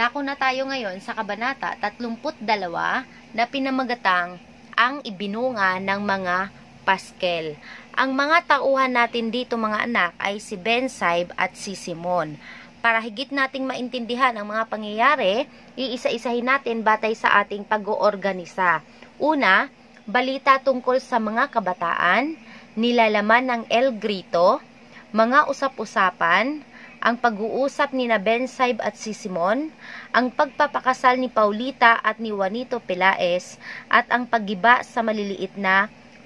Dako na tayo ngayon sa Kabanata 32 na pinamagatang ang ibinunga ng mga Paskel. Ang mga tauhan natin dito mga anak ay si Bensaib at si Simon. Para higit nating maintindihan ang mga pangyayari, iisa-isahin natin batay sa ating pag-oorganisa. Una, balita tungkol sa mga kabataan, nilalaman ng El Grito, mga usap-usapan, ang pag-uusap ni na at si Simon, ang pagpapakasal ni Paulita at ni Juanito Pelaez, at ang paggiba sa maliliit na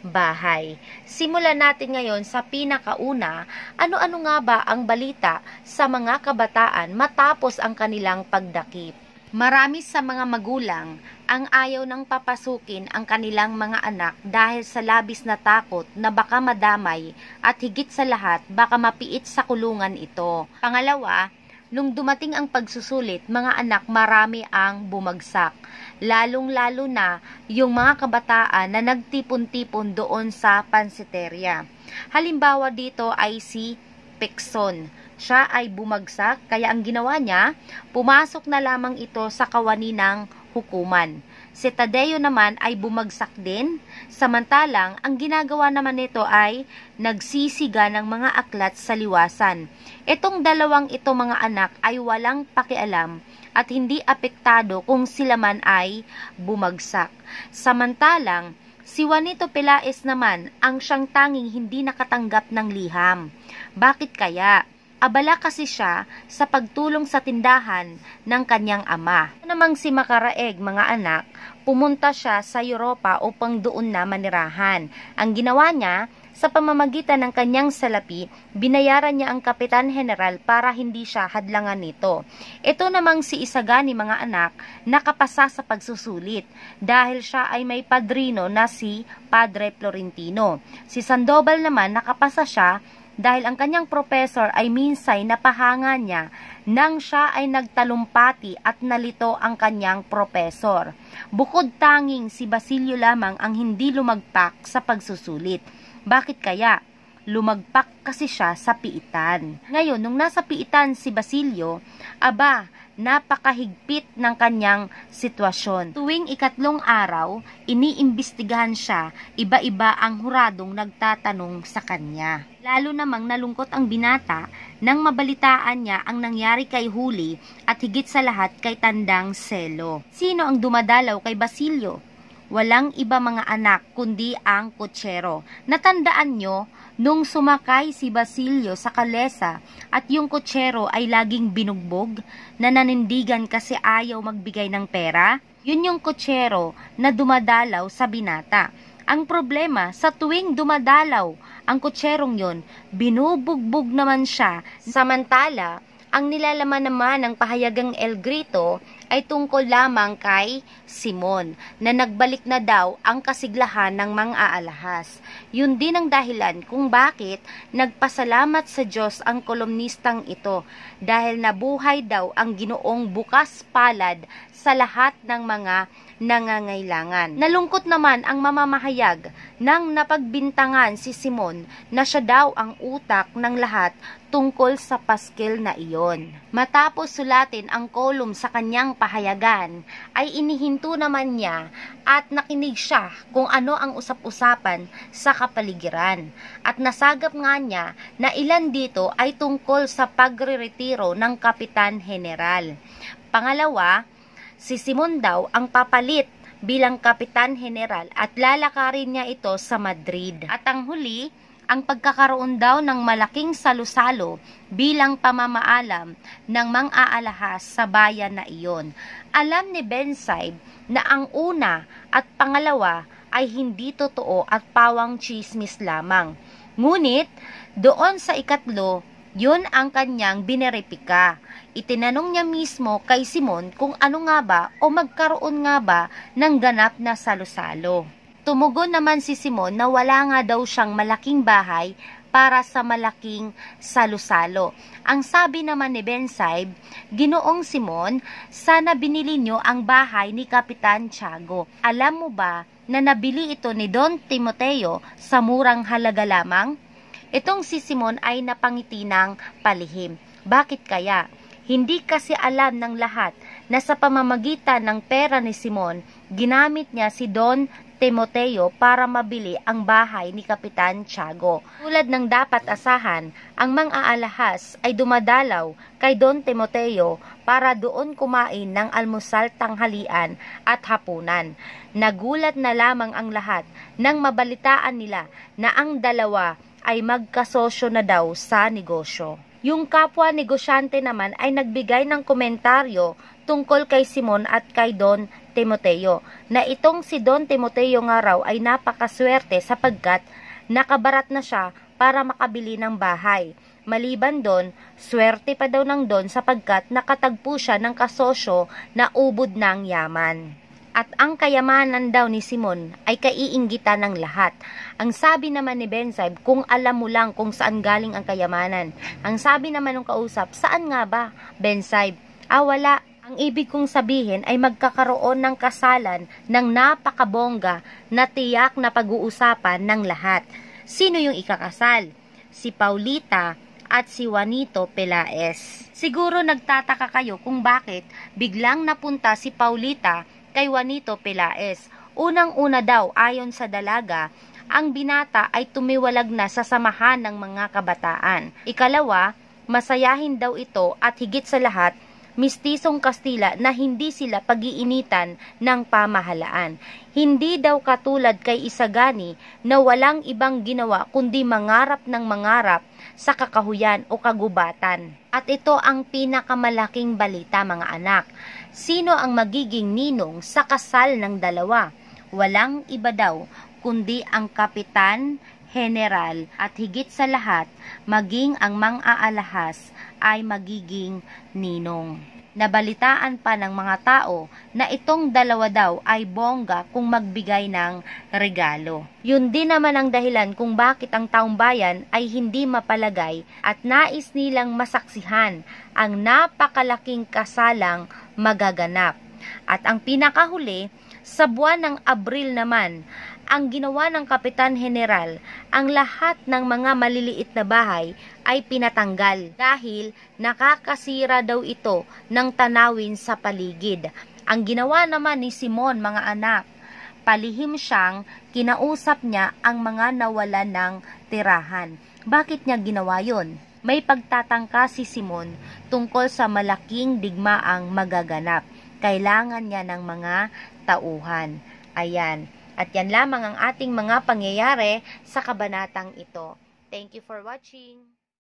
bahay. Simulan natin ngayon sa pinakauna, ano-ano nga ba ang balita sa mga kabataan matapos ang kanilang pagdakip? Marami sa mga magulang ang ayaw nang papasukin ang kanilang mga anak dahil sa labis na takot na baka madamay at higit sa lahat baka mapiit sa kulungan ito. Pangalawa, nung dumating ang pagsusulit, mga anak marami ang bumagsak. Lalong-lalo na yung mga kabataan na nagtipon-tipon doon sa pansiteria. Halimbawa dito ay si Pekson siya ay bumagsak kaya ang ginawa niya, pumasok na lamang ito sa kawani ng hukuman. Si Tadeo naman ay bumagsak din, samantalang ang ginagawa naman nito ay nagsisiga ng mga aklat sa liwasan. Itong dalawang ito mga anak ay walang pakialam at hindi apektado kung sila man ay bumagsak. Samantalang, si Juanito Pelaez naman ang siyang tanging hindi nakatanggap ng liham. Bakit kaya? Abala kasi siya sa pagtulong sa tindahan ng kanyang ama. Ano namang si Makaraeg, mga anak, pumunta siya sa Europa upang doon na manirahan. Ang ginawa niya, sa pamamagitan ng kanyang salapi, binayaran niya ang Kapitan General para hindi siya hadlangan nito. Ito namang si Isagani mga anak nakapasa sa pagsusulit dahil siya ay may padrino na si Padre Florentino. Si Sandoval naman nakapasa siya dahil ang kanyang professor ay minsay napahanga niya nang siya ay nagtalumpati at nalito ang kanyang professor. Bukod tanging si Basilio lamang ang hindi lumagpak sa pagsusulit. Bakit kaya? lumagpak kasi siya sa piitan. Ngayon, nung nasa piitan si Basilio, aba, napakahigpit ng kanyang sitwasyon. Tuwing ikatlong araw, iniimbestigahan siya, iba-iba ang huradong nagtatanong sa kanya. Lalo namang nalungkot ang binata nang mabalitaan niya ang nangyari kay Huli at higit sa lahat kay Tandang Selo. Sino ang dumadalaw kay Basilio? Walang iba mga anak kundi ang kutsero. Natandaan nyo, Nung sumakay si Basilio sa kalesa at yung kutsero ay laging binugbog, na nanindigan kasi ayaw magbigay ng pera, yun yung kutsero na dumadalaw sa binata. Ang problema, sa tuwing dumadalaw ang kutserong yon, binubugbog naman siya. Samantala, ang nilalaman naman ng pahayagang El Grito ay tungkol lamang kay Simon na nagbalik na daw ang kasiglahan ng mga aalahas. Yun din ang dahilan kung bakit nagpasalamat sa Diyos ang kolumnistang ito dahil nabuhay daw ang ginoong bukas palad sa lahat ng mga nangangailangan. Nalungkot naman ang mamamahayag nang napagbintangan si Simon na siya daw ang utak ng lahat tungkol sa paskil na iyon. Matapos sulatin ang kolum sa kanyang kanyang pahayagan ay inihinto naman niya at nakinig siya kung ano ang usap-usapan sa kapaligiran. At nasagap nga niya na ilan dito ay tungkol sa pagreretiro ng Kapitan General. Pangalawa, si Simon daw ang papalit bilang Kapitan General at lalakarin niya ito sa Madrid. At ang huli, ang pagkakaroon daw ng malaking salusalo bilang pamamaalam ng mang-aalahas sa bayan na iyon. Alam ni Benside na ang una at pangalawa ay hindi totoo at pawang chismis lamang. Ngunit, doon sa ikatlo, yun ang kanyang bineripika. Itinanong niya mismo kay Simon kung ano nga ba o magkaroon nga ba ng ganap na salusalo. Tumugon naman si Simon na wala nga daw siyang malaking bahay para sa malaking salusalo. Ang sabi naman ni Bensaib, Ginoong Simon, sana binili niyo ang bahay ni Kapitan Tiago. Alam mo ba na nabili ito ni Don Timoteo sa murang halaga lamang? Itong si Simon ay napangiti ng palihim. Bakit kaya? Hindi kasi alam ng lahat na sa pamamagitan ng pera ni Simon, ginamit niya si Don Timoteo para mabili ang bahay ni Kapitan Tiago. Tulad ng dapat asahan, ang mga alahas ay dumadalaw kay Don Timoteo para doon kumain ng almusal tanghalian at hapunan. Nagulat na lamang ang lahat nang mabalitaan nila na ang dalawa ay magkasosyo na daw sa negosyo. Yung kapwa negosyante naman ay nagbigay ng komentaryo tungkol kay Simon at kay Don Timoteo na itong si Don Timoteo nga raw ay napakaswerte sapagkat nakabarat na siya para makabili ng bahay. Maliban doon, swerte pa daw ng Don sapagkat nakatagpo siya ng kasosyo na ubod ng yaman. At ang kayamanan daw ni Simon ay kaiinggitan ng lahat. Ang sabi naman ni Benzaib, kung alam mo lang kung saan galing ang kayamanan. Ang sabi naman ng kausap, saan nga ba, Benzaib? Ah, wala. Ang ibig kong sabihin ay magkakaroon ng kasalan ng napakabongga na tiyak na pag-uusapan ng lahat. Sino yung ikakasal? Si Paulita at si Juanito Pelaez. Siguro nagtataka kayo kung bakit biglang napunta si Paulita kay Juanito Pelaez. Unang-una daw ayon sa dalaga, ang binata ay tumiwalag na sa samahan ng mga kabataan. Ikalawa, masayahin daw ito at higit sa lahat mistisong Kastila na hindi sila pagiinitan ng pamahalaan. Hindi daw katulad kay Isagani na walang ibang ginawa kundi mangarap ng mangarap sa kakahuyan o kagubatan. At ito ang pinakamalaking balita mga anak. Sino ang magiging ninong sa kasal ng dalawa? Walang iba daw kundi ang kapitan general at higit sa lahat, maging ang mang-aalahas ay magiging ninong. Nabalitaan pa ng mga tao na itong dalawa daw ay bongga kung magbigay ng regalo. Yun din naman ang dahilan kung bakit ang taong bayan ay hindi mapalagay at nais nilang masaksihan ang napakalaking kasalang magaganap. At ang pinakahuli, sa buwan ng Abril naman ang ginawa ng Kapitan General, ang lahat ng mga maliliit na bahay ay pinatanggal dahil nakakasira daw ito ng tanawin sa paligid. Ang ginawa naman ni Simon mga anak, palihim siyang kinausap niya ang mga nawala ng tirahan. Bakit niya ginawa yon? May pagtatangka si Simon tungkol sa malaking digmaang magaganap. Kailangan niya ng mga tauhan. Ayan, at yan lamang ang ating mga pangyayari sa kabanatang ito. Thank you for watching!